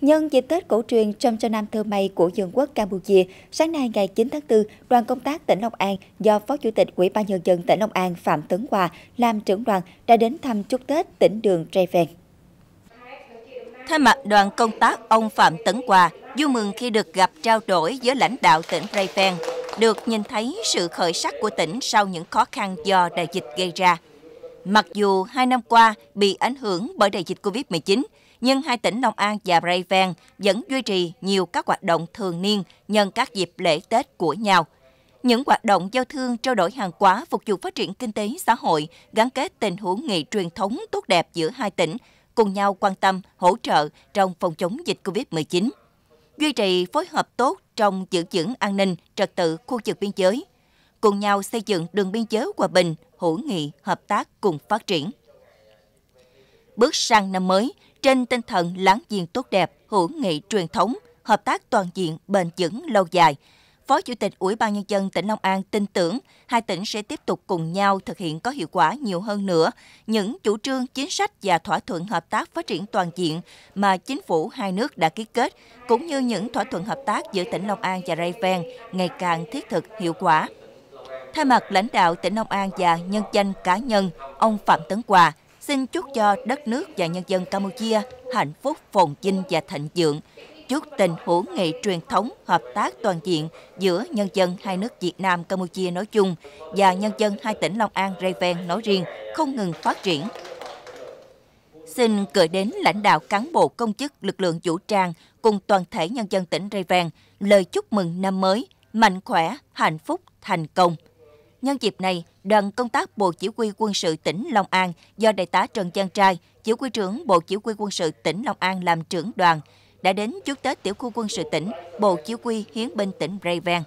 Nhân dịp Tết cổ truyền trong cho Nam thơ mây của Dương quốc Campuchia, sáng nay ngày 9 tháng 4, đoàn công tác tỉnh Long An do Phó Chủ tịch Ủy ban Nhân dân tỉnh Long An Phạm Tấn Hòa làm trưởng đoàn đã đến thăm chúc Tết tỉnh đường Tre Vèn. Thay mặt đoàn công tác, ông Phạm Tấn Hòa vui mừng khi được gặp trao đổi với lãnh đạo tỉnh Tre Vèn, được nhìn thấy sự khởi sắc của tỉnh sau những khó khăn do đại dịch gây ra. Mặc dù hai năm qua bị ảnh hưởng bởi đại dịch COVID-19, nhưng hai tỉnh Long An và Ray Ven vẫn duy trì nhiều các hoạt động thường niên nhân các dịp lễ Tết của nhau. Những hoạt động giao thương trao đổi hàng hóa phục vụ phát triển kinh tế xã hội gắn kết tình hữu nghị truyền thống tốt đẹp giữa hai tỉnh, cùng nhau quan tâm, hỗ trợ trong phòng chống dịch COVID-19. Duy trì phối hợp tốt trong giữ vững an ninh, trật tự khu vực biên giới – cùng nhau xây dựng đường biên giới hòa bình, hữu nghị, hợp tác cùng phát triển. Bước sang năm mới, trên tinh thần láng giềng tốt đẹp, hữu nghị truyền thống, hợp tác toàn diện, bền vững lâu dài, Phó Chủ tịch Ủy ban Nhân dân tỉnh Long An tin tưởng hai tỉnh sẽ tiếp tục cùng nhau thực hiện có hiệu quả nhiều hơn nữa những chủ trương, chính sách và thỏa thuận hợp tác phát triển toàn diện mà chính phủ hai nước đã ký kết, cũng như những thỏa thuận hợp tác giữa tỉnh Long An và Rayven ngày càng thiết thực hiệu quả. Thay mặt lãnh đạo tỉnh Long An và nhân danh cá nhân, ông Phạm Tấn Hòa xin chúc cho đất nước và nhân dân Campuchia hạnh phúc, phồn vinh và thịnh vượng. Chúc tình hữu nghị truyền thống, hợp tác toàn diện giữa nhân dân hai nước Việt Nam Campuchia nói chung và nhân dân hai tỉnh Long An rây ven nói riêng không ngừng phát triển. Xin gửi đến lãnh đạo cán bộ công chức lực lượng vũ trang cùng toàn thể nhân dân tỉnh rây ven lời chúc mừng năm mới, mạnh khỏe, hạnh phúc, thành công. Nhân dịp này, đoàn công tác Bộ Chỉ huy quân sự tỉnh Long An do Đại tá Trần Giang Trai, Chỉ huy trưởng Bộ Chỉ huy quân sự tỉnh Long An làm trưởng đoàn, đã đến chúc Tết tiểu khu quân sự tỉnh, Bộ Chỉ huy Hiến binh tỉnh Breven.